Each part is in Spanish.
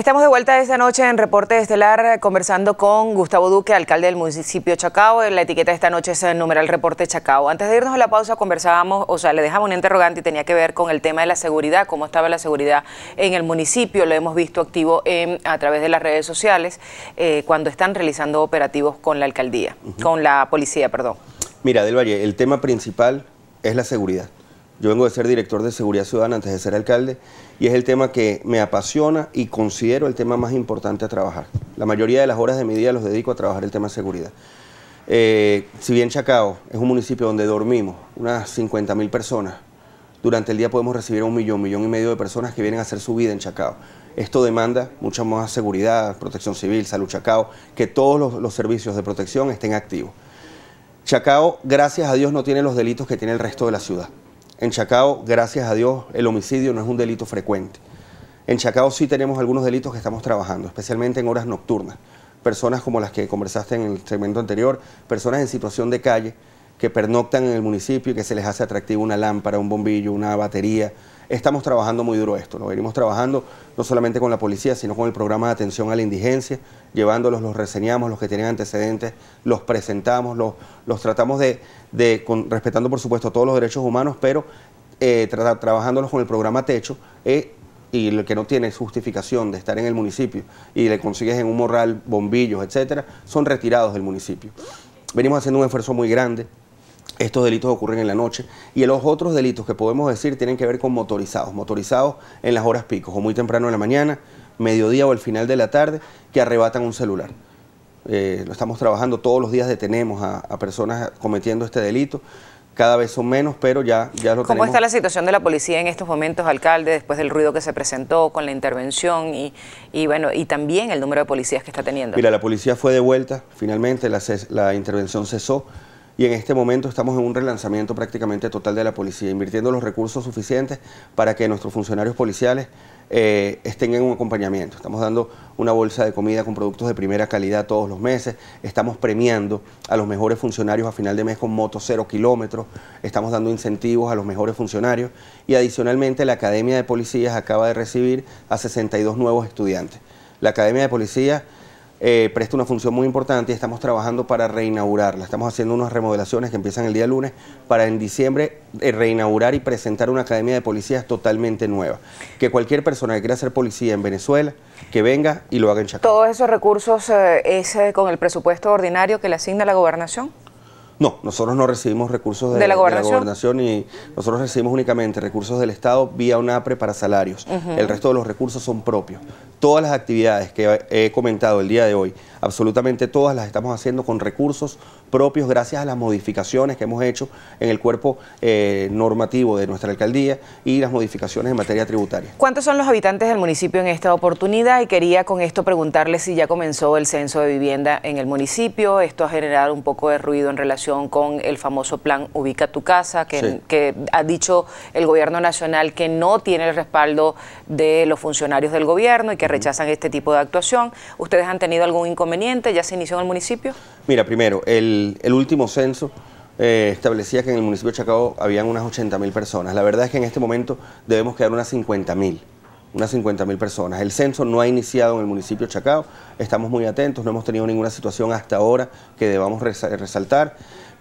Estamos de vuelta esta noche en Reporte Estelar conversando con Gustavo Duque, alcalde del municipio Chacao. la etiqueta de esta noche es el numeral Reporte Chacao. Antes de irnos a la pausa conversábamos, o sea, le dejamos un interrogante y tenía que ver con el tema de la seguridad, cómo estaba la seguridad en el municipio. Lo hemos visto activo a través de las redes sociales eh, cuando están realizando operativos con la alcaldía, con la policía, perdón. Mira, Del Valle, el tema principal es la seguridad. Yo vengo de ser director de Seguridad Ciudadana antes de ser alcalde y es el tema que me apasiona y considero el tema más importante a trabajar. La mayoría de las horas de mi día los dedico a trabajar el tema de seguridad. Eh, si bien Chacao es un municipio donde dormimos unas 50 mil personas, durante el día podemos recibir a un millón, millón y medio de personas que vienen a hacer su vida en Chacao. Esto demanda mucha más seguridad, protección civil, salud Chacao, que todos los servicios de protección estén activos. Chacao, gracias a Dios, no tiene los delitos que tiene el resto de la ciudad. En Chacao, gracias a Dios, el homicidio no es un delito frecuente. En Chacao sí tenemos algunos delitos que estamos trabajando, especialmente en horas nocturnas. Personas como las que conversaste en el segmento anterior, personas en situación de calle, que pernoctan en el municipio y que se les hace atractivo una lámpara, un bombillo, una batería. Estamos trabajando muy duro esto, Lo Venimos trabajando no solamente con la policía, sino con el programa de atención a la indigencia, llevándolos, los reseñamos, los que tienen antecedentes, los presentamos, los, tratamos de, respetando por supuesto todos los derechos humanos, pero eh, trabajándolos con el programa Techo, eh, y el que no tiene justificación de estar en el municipio y le consigues en un morral bombillos, etcétera, son retirados del municipio. Venimos haciendo un esfuerzo muy grande, estos delitos ocurren en la noche y los otros delitos que podemos decir tienen que ver con motorizados, motorizados en las horas picos o muy temprano en la mañana, mediodía o el final de la tarde, que arrebatan un celular. Eh, lo estamos trabajando todos los días, detenemos a, personas cometiendo este delito. Cada vez son menos, pero ya, ya lo ¿Cómo está la situación de la policía en estos momentos, alcalde, después del ruido que se presentó con la intervención y, bueno y también el número de policías que está teniendo? Mira, la policía fue de vuelta, finalmente la intervención cesó y en este momento estamos en un relanzamiento prácticamente total de la policía, invirtiendo los recursos suficientes para que nuestros funcionarios policiales eh, estén en un acompañamiento. Estamos dando una bolsa de comida con productos de primera calidad todos los meses, estamos premiando a los mejores funcionarios a final de mes con motos cero kilómetros, estamos dando incentivos a los mejores funcionarios y adicionalmente la Academia de Policías acaba de recibir a 62 nuevos estudiantes. La Academia de Policías eh, presta una función muy importante y estamos trabajando para reinaugurarla. Estamos haciendo unas remodelaciones que empiezan el día lunes para en diciembre eh, reinaugurar y presentar una academia de policías totalmente nueva. Que cualquier persona que quiera ser policía en Venezuela, que venga y lo haga en Chacón. ¿Todos esos recursos eh, es con el presupuesto ordinario que le asigna la gobernación? No, nosotros no recibimos recursos de, la, gobernación? y nosotros recibimos únicamente recursos del Estado vía UNAPRE para salarios. El resto de los recursos son propios. Todas las actividades que he comentado el día de hoy, absolutamente todas las estamos haciendo con recursos propios gracias a las modificaciones que hemos hecho en el cuerpo eh, normativo de nuestra alcaldía y las modificaciones en materia tributaria. ¿Cuántos son los habitantes del municipio en esta oportunidad? Y quería con esto preguntarle si ya comenzó el censo de vivienda en el municipio. Esto ha generado un poco de ruido en relación con el famoso plan Ubica tu casa, que, que ha dicho el gobierno nacional que no tiene el respaldo de los funcionarios del gobierno y que rechazan este tipo de actuación. ¿Ustedes han tenido algún inconveniente? ¿Ya se inició en el municipio? Mira, primero, el, último censo eh, establecía que en el municipio de Chacao habían unas 80.000 personas. La verdad es que en este momento debemos quedar unas 50.000, unas 50.000 personas. El censo no ha iniciado en el municipio de Chacao, estamos muy atentos, no hemos tenido ninguna situación hasta ahora que debamos resaltar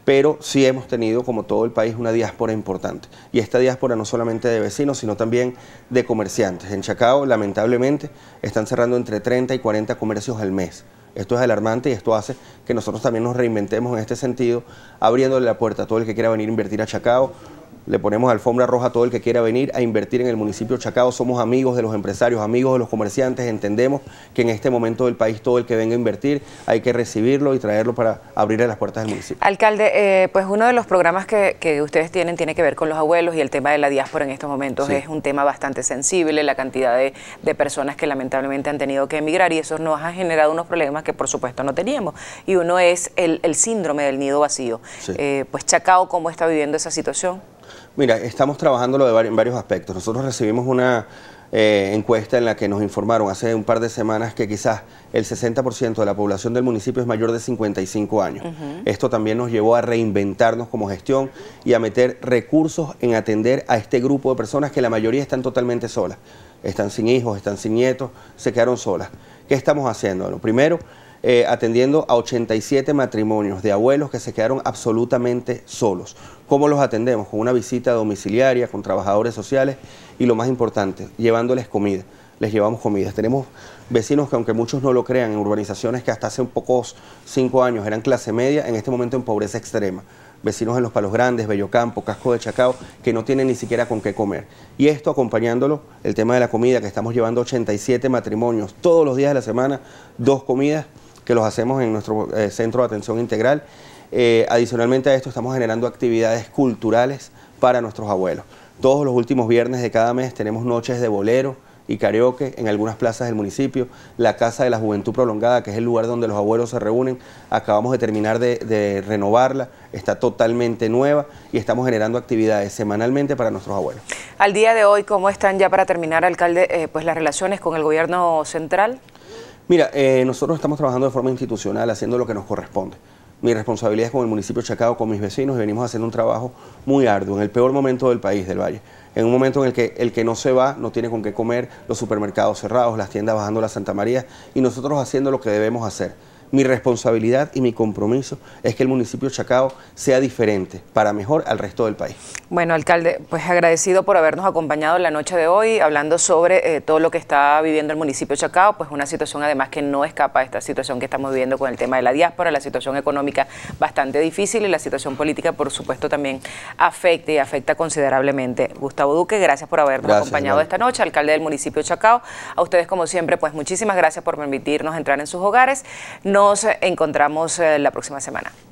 pero sí hemos tenido, como todo el país, una diáspora importante. Y esta diáspora no solamente de vecinos, sino también de comerciantes. En Chacao, lamentablemente, están cerrando entre 30 y 40 comercios al mes. Esto es alarmante y esto hace que nosotros también nos reinventemos en este sentido, abriéndole la puerta a todo el que quiera venir a invertir a Chacao, le ponemos alfombra roja a todo el que quiera venir a invertir en el municipio de Chacao. Somos amigos de los empresarios, amigos de los comerciantes. Entendemos que en este momento del país todo el que venga a invertir hay que recibirlo y traerlo para abrirle las puertas del municipio. Alcalde, eh, pues uno de los programas que, ustedes tienen tiene que ver con los abuelos y el tema de la diáspora en estos momentos es un tema bastante sensible, la cantidad de, personas que lamentablemente han tenido que emigrar y eso nos ha generado unos problemas que por supuesto no teníamos. Y uno es el, síndrome del nido vacío. Eh, pues Chacao, ¿cómo está viviendo esa situación? Mira, estamos trabajando en varios aspectos. Nosotros recibimos una eh, encuesta en la que nos informaron hace un par de semanas que quizás el 60% de la población del municipio es mayor de 55 años. Esto también nos llevó a reinventarnos como gestión y a meter recursos en atender a este grupo de personas que la mayoría están totalmente solas. Están sin hijos, están sin nietos, se quedaron solas. ¿Qué estamos haciendo? lo primero, eh, atendiendo a 87 matrimonios de abuelos que se quedaron absolutamente solos. ¿Cómo los atendemos? Con una visita domiciliaria, con trabajadores sociales y lo más importante, llevándoles comida. Les llevamos comida. Tenemos vecinos que aunque muchos no lo crean, en urbanizaciones que hasta hace pocos cinco años eran clase media, en este momento en pobreza extrema vecinos en Los Palos Grandes, Bellocampo, Casco de Chacao, que no tienen ni siquiera con qué comer. Y esto acompañándolo, el tema de la comida, que estamos llevando 87 matrimonios todos los días de la semana, dos comidas que los hacemos en nuestro eh, centro de atención integral. Eh, adicionalmente a esto estamos generando actividades culturales para nuestros abuelos. Todos los últimos viernes de cada mes tenemos noches de bolero y karaoke en algunas plazas del municipio, la Casa de la Juventud Prolongada, que es el lugar donde los abuelos se reúnen, acabamos de terminar de, renovarla, está totalmente nueva y estamos generando actividades semanalmente para nuestros abuelos. Al día de hoy, ¿cómo están ya para terminar, alcalde, eh, pues las relaciones con el gobierno central? Mira, eh, nosotros estamos trabajando de forma institucional, haciendo lo que nos corresponde. Mi responsabilidad es con el municipio de Chacao, con mis vecinos, y venimos haciendo un trabajo muy arduo, en el peor momento del país, del Valle. En un momento en el que el que no se va no tiene con qué comer, los supermercados cerrados, las tiendas bajando la Santa María, y nosotros haciendo lo que debemos hacer mi responsabilidad y mi compromiso es que el municipio Chacao sea diferente para mejor al resto del país. Bueno, alcalde, pues agradecido por habernos acompañado la noche de hoy, hablando sobre eh, todo lo que está viviendo el municipio Chacao, pues una situación además que no escapa a esta situación que estamos viviendo con el tema de la diáspora, la situación económica bastante difícil y la situación política, por supuesto, también afecta y afecta considerablemente. Gustavo Duque, gracias por habernos acompañado esta noche, alcalde del municipio Chacao. A ustedes, como siempre, pues muchísimas gracias por permitirnos entrar en sus hogares. No nos encontramos eh, la próxima semana.